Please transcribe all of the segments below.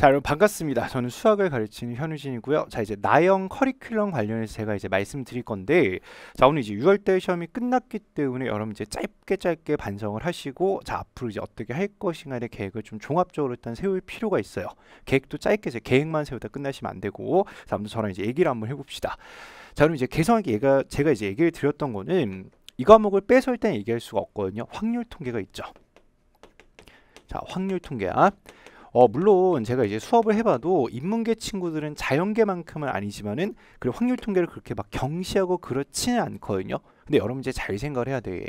자 여러분 반갑습니다. 저는 수학을 가르치는 현우진이고요. 자 이제 나영 커리큘럼 관련해서 제가 이제 말씀드릴 건데 자 오늘 이제 6월달 시험이 끝났기 때문에 여러분 이제 짧게 짧게 반성을 하시고 자 앞으로 이제 어떻게 할 것인가에 계획을 좀 종합적으로 일단 세울 필요가 있어요. 계획도 짧게 이제 계획만 세우다 끝나시면 안 되고 자 아무튼 저랑 이제 얘기를 한번 해봅시다. 자 그럼 이제 개성하게 얘가 제가 이제 얘기를 드렸던 거는 이 과목을 뺏을 땐 얘기할 수가 없거든요. 확률 통계가 있죠. 자 확률 통계야. 어, 물론 제가 이제 수업을 해봐도 인문계 친구들은 자연계만큼은 아니지만은 그리고 확률 통계를 그렇게 막 경시하고 그렇지는 않거든요. 근데 여러분 이제 잘 생각을 해야 돼.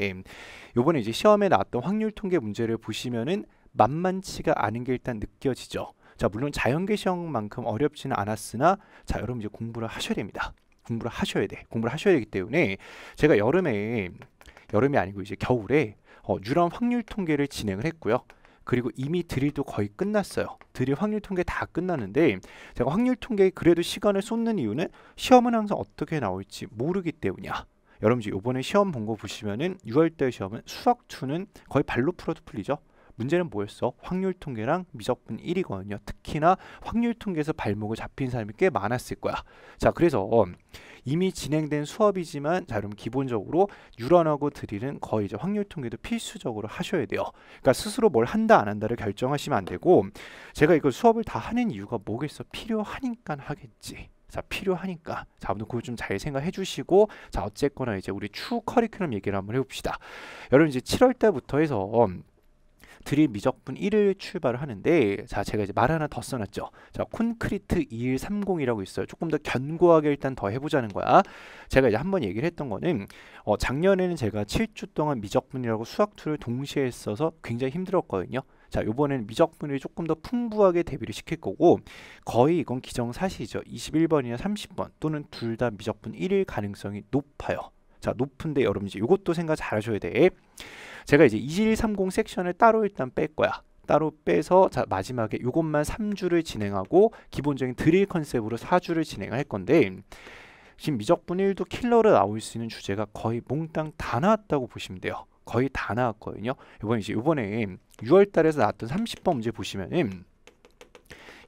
요번에 이제 시험에 나왔던 확률 통계 문제를 보시면은 만만치가 않은 게 일단 느껴지죠. 자, 물론 자연계 시험만큼 어렵지는 않았으나 자, 여러분 이제 공부를 하셔야 됩니다. 공부를 하셔야 돼. 공부를 하셔야 되기 때문에 제가 여름에 여름이 아니고 이제 겨울에 어, 유람 확률 통계를 진행을 했고요. 그리고 이미 드릴도 거의 끝났어요. 드릴 확률 통계 다 끝났는데 제가 확률 통계에 그래도 시간을 쏟는 이유는 시험은 항상 어떻게 나올지 모르기 때문이야. 여러분 지 이번에 시험 본 거 보시면은 6월달 시험은 수학 2는 거의 발로 풀어도 풀리죠. 문제는 뭐였어? 확률 통계랑 미적분 1이거든요. 특히나 확률 통계에서 발목을 잡힌 사람이 꽤 많았을 거야. 자, 그래서 이미 진행된 수업이지만 자 그럼 기본적으로 유런하고 드릴은 거의 이제 확률 통계도 필수적으로 하셔야 돼요. 그러니까 스스로 뭘 한다 안 한다를 결정하시면 안 되고 제가 이걸 수업을 다 하는 이유가 뭐겠어? 필요하니까 하겠지. 자 필요하니까 자 아무튼 그걸 좀잘 생각해 주시고 자 어쨌거나 이제 우리 추 커리큘럼 얘기를 한번 해봅시다 여러분 이제 7월 때부터 해서 드립 미적분 1을 출발을 하는데 자 제가 이제 말 하나 더 써놨죠. 자 콘크리트 2130이라고 있어요. 조금 더 견고하게 일단 더 해보자는 거야. 제가 이제 한번 얘기를 했던 거는 어, 작년에는 제가 7주 동안 미적분이라고 수학투를 동시에 써서 굉장히 힘들었거든요. 자, 요번에는 미적분을 조금 더 풍부하게 대비를 시킬 거고 거의 이건 기정사실이죠. 21번이나 30번 또는 둘 다 미적분 1일 가능성이 높아요. 자 높은데 여러분 이제 이것도 생각 잘 하셔야 돼 제가 이제 2130 섹션을 따로 일단 뺄 거야 따로 빼서 자 마지막에 이것만 3주를 진행하고 기본적인 드릴 컨셉으로 4주를 진행할 건데 지금 미적분 1도 킬러를 나올 수 있는 주제가 거의 몽땅 다 나왔다고 보시면 돼요 거의 다 나왔거든요 이번에 이제 이번에 6월달에서 나왔던 30번 문제 보시면은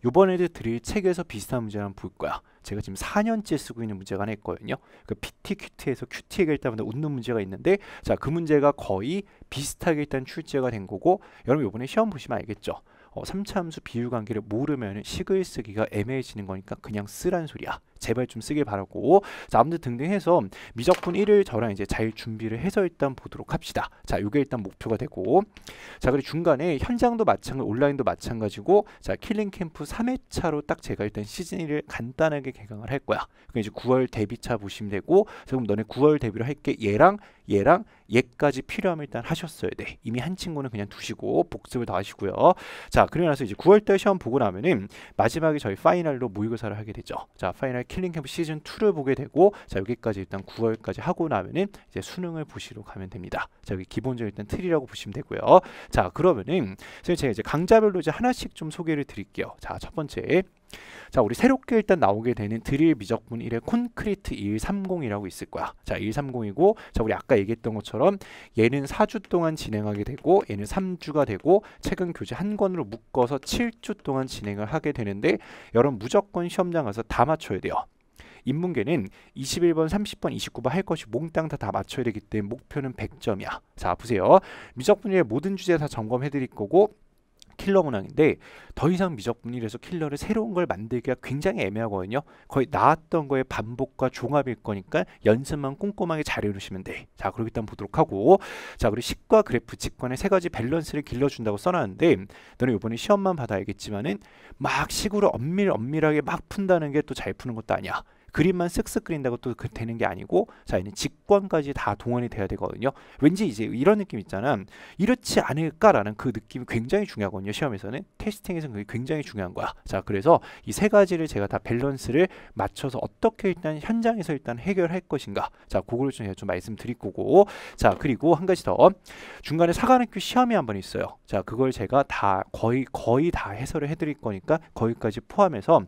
요번에 드릴 책에서 비슷한 문제 한번 볼 거야. 제가 지금 4년째 쓰고 있는 문제가 하나 있거든요. 그 PT 큐트에서 큐티 얘기할 때마다 웃는 문제가 있는데 자 그 문제가 거의 비슷하게 일단 출제가 된 거고 여러분 요번에 시험 보시면 알겠죠. 어, 3차 함수 비율 관계를 모르면 식을 쓰기가 애매해지는 거니까 그냥 쓰란 소리야. 제발 좀 쓰길 바라고 자 아무튼 등등 해서 미적분 1을 저랑 이제 잘 준비를 해서 일단 보도록 합시다 자 요게 일단 목표가 되고 자 그리고 중간에 현장도 마찬가지 온라인도 마찬가지고 자 킬링 캠프 3회차로 딱 제가 일단 시즌 1을 간단하게 개강을 할 거야 그럼 이제 9월 데뷔차 보시면 되고 그럼 너네 9월 데뷔를 할게 얘랑 얘랑 얘까지 필요하면 일단 하셨어야 돼 이미 한 친구는 그냥 두시고 복습을 더 하시고요 자 그리고 나서 이제 9월달 시험 보고 나면은 마지막에 저희 파이널로 모의고사를 하게 되죠 자 파이널 킬링캠프 시즌 2를 보게 되고 자 여기까지 일단 9월까지 하고 나면은 이제 수능을 보시러 가면 됩니다. 자 여기 기본적인 일단 틀이라고 보시면 되고요. 자 그러면은 제가 이제 강좌별로 이제 하나씩 좀 소개를 드릴게요. 자첫 번째 자 우리 새롭게 일단 나오게 되는 드릴 미적분 1의 콘크리트 1 3 0이라고 있을 거야 자1 3 0이고자 우리 아까 얘기했던 것처럼 얘는 4주 동안 진행하게 되고 얘는 3주가 되고 최근 교재 한 권으로 묶어서 7주 동안 진행을 하게 되는데 여러분 무조건 시험장 가서 다 맞춰야 돼요 인문계는 21번, 30번, 29번 할 것이 몽땅 다 다 맞춰야 되기 때문에 목표는 100점이야. 자, 보세요. 미적분의 1 모든 주제 다 점검해 드릴 거고 킬러 문항인데 더 이상 미적 분이해서 킬러를 새로운 걸 만들기가 굉장히 애매하거든요. 거의 나왔던 거의 반복과 종합일 거니까 연습만 꼼꼼하게 잘 해놓으시면 돼. 자, 그럼 일단 보도록 하고 자, 그리고 식과 그래프 직관의 세 가지 밸런스를 길러준다고 써놨는데 너는 이번에 시험만 받아야겠지만은 막 식으로 엄밀 엄밀하게 막 푼다는 게 또 잘 푸는 것도 아니야. 그림만 슥슥 그린다고 또 그 되는 게 아니고 자이는 직관까지 다 동원이 돼야 되거든요. 왠지 이제 이런 느낌 있잖아. 이렇지 않을까라는 그 느낌이 굉장히 중요하거든요. 시험에서는 테스팅에서는 그게 굉장히 중요한 거야. 자 그래서 이 세 가지를 제가 다 밸런스를 맞춰서 어떻게 일단 현장에서 일단 해결할 것인가. 자 그거를 좀 제가 좀 말씀드릴 거고 자 그리고 한 가지 더 중간에 사관학교 시험이 한 번 있어요. 자 그걸 제가 다 거의 거의 다 해설을 해드릴 거니까 거기까지 포함해서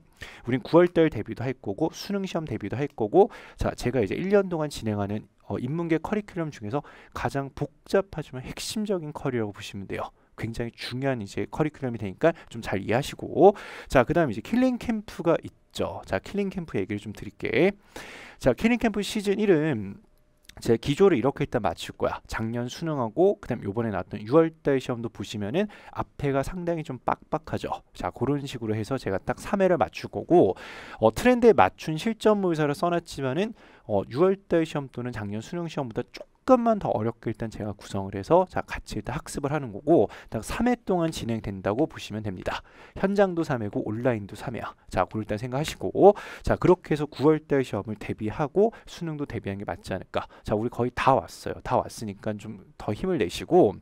우린 9월달 데뷔도할 거고 수능시험 데뷔도할 거고 자 제가 이제 1년 동안 진행하는 어, 인문계 커리큘럼 중에서 가장 복잡하지만 핵심적인 커리라고 보시면 돼요. 굉장히 중요한 이제 커리큘럼이 되니까 좀 잘 이해하시고 자 그다음 이제 킬링 캠프가 있죠. 자 킬링 캠프 얘기를 좀 드릴게. 자 킬링 캠프 시즌 1은 제 기조를 이렇게 일단 맞출 거야. 작년 수능하고 그다음 요번에 나왔던 6월달 시험도 보시면은 앞에가 상당히 좀 빡빡하죠. 자 그런 식으로 해서 제가 딱 3회를 맞출 거고 어, 트렌드에 맞춘 실전 모의사를 써놨지만은 어, 6월달 시험 또는 작년 수능 시험보다 조금 조금만 더 어렵게 일단 제가 구성을 해서 자 같이 일단 학습을 하는 거고 딱 3회 동안 진행된다고 보시면 됩니다. 현장도 3회고 온라인도 3회야. 자, 그걸 일단 생각하시고 자, 그렇게 해서 9월달 시험을 대비하고 수능도 대비하는 게 맞지 않을까. 자, 우리 거의 다 왔어요. 다 왔으니까 좀 더 힘을 내시고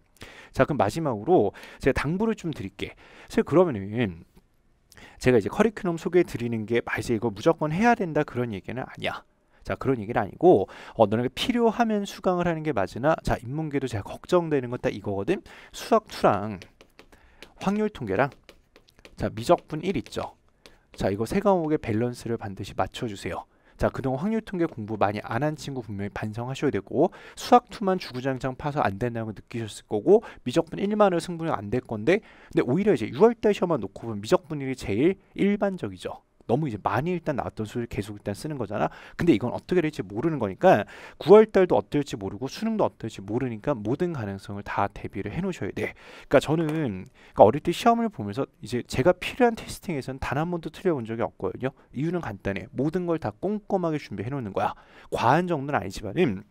자, 그럼 마지막으로 제가 당부를 좀 드릴게. 그래 그러면은 제가 이제 커리큘럼 소개해 드리는 게 아, 이제 이거 무조건 해야 된다 그런 얘기는 아니야. 자 그런 얘기는 아니고 어, 너네가 필요하면 수강을 하는 게 맞으나 자 인문계도 제가 걱정되는 건 다 이거거든 수학투랑 확률통계랑 자 미적분 1 있죠 자 이거 세 과목의 밸런스를 반드시 맞춰주세요 자 그동안 확률통계 공부 많이 안 한 친구 분명히 반성하셔야 되고 수학2만 주구장창 파서 안 된다고 느끼셨을 거고 미적분 1만을 승부는 안 될 건데 근데 오히려 이제 6월달 시험만 놓고 보면 미적분 1이 제일 일반적이죠 너무 이제 많이 일단 나왔던 수를 계속 일단 쓰는 거잖아. 근데 이건 어떻게 될지 모르는 거니까 9월 달도 어떨지 모르고 수능도 어떨지 모르니까 모든 가능성을 다 대비를 해 놓으셔야 돼. 그러니까 저는 그러니까 어릴 때 시험을 보면서 이제 제가 필요한 테스팅에서는단 한 번도 틀려 본 적이 없거든요. 이유는 간단해. 모든 걸 다 꼼꼼하게 준비해 놓는 거야. 과한 정도는 아니지만은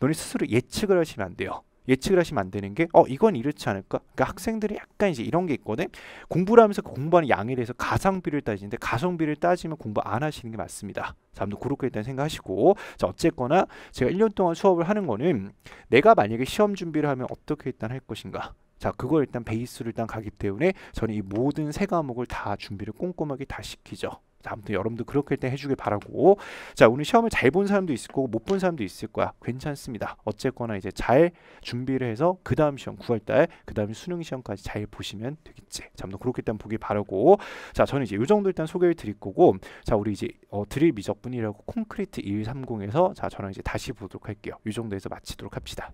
너네 스스로 예측을 하시면 안 돼요. 예측을 하시면 안 되는 게어 이건 이렇지 않을까? 그러니까 학생들이 약간 이제 이런 게 있거든. 공부를 하면서 공부하는 양에 대해서 가성비를 따지는데 가성비를 따지면 공부 안 하시는 게 맞습니다. 사람도 그렇게 일단 생각하시고 자 어쨌거나 제가 1년 동안 수업을 하는 거는 내가 만약에 시험 준비를 하면 어떻게 일단 할 것인가? 자 그걸 일단 베이스를 일단 가기 때문에 저는 이 모든 세 과목을 다 준비를 꼼꼼하게 다 시키죠. 아무튼 여러분도 그렇게 일단 해주길 바라고 자 오늘 시험을 잘 본 사람도 있을 거고 못 본 사람도 있을 거야 괜찮습니다 어쨌거나 이제 잘 준비를 해서 그 다음 시험 9월달 그 다음 수능 시험까지 잘 보시면 되겠지 자 아무튼 그렇게 일단 보길 바라고 자 저는 이제 요 정도 일단 소개를 드릴 거고 자 우리 이제 어, 드릴 미적분이라고 콘크리트 1 3 0에서자 저는 이제 다시 보도록 할게요 요 정도에서 마치도록 합시다